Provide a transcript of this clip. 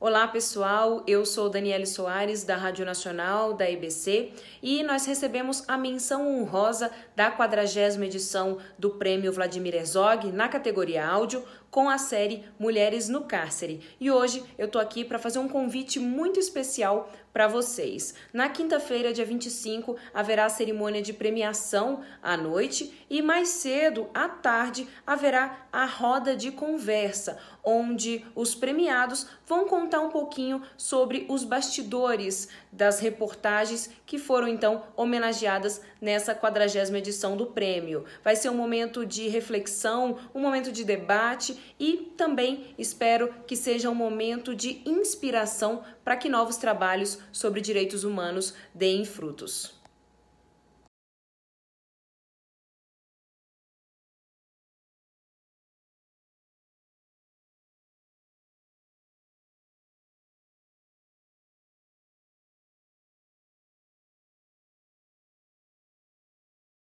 Olá pessoal, eu sou Daniele Soares da Rádio Nacional da EBC e nós recebemos a menção honrosa da 40 edição do Prêmio Vladimir Herzog na categoria áudio com a série Mulheres no Cárcere. E hoje eu tô aqui para fazer um convite muito especial para vocês. Na quinta-feira, dia 25, haverá a cerimônia de premiação à noite e mais cedo, à tarde, haverá a roda de conversa, onde os premiados vão conversar contar um pouquinho sobre os bastidores das reportagens que foram então homenageadas nessa quadragésima edição do prêmio. Vai ser um momento de reflexão, um momento de debate e também espero que seja um momento de inspiração para que novos trabalhos sobre direitos humanos deem frutos.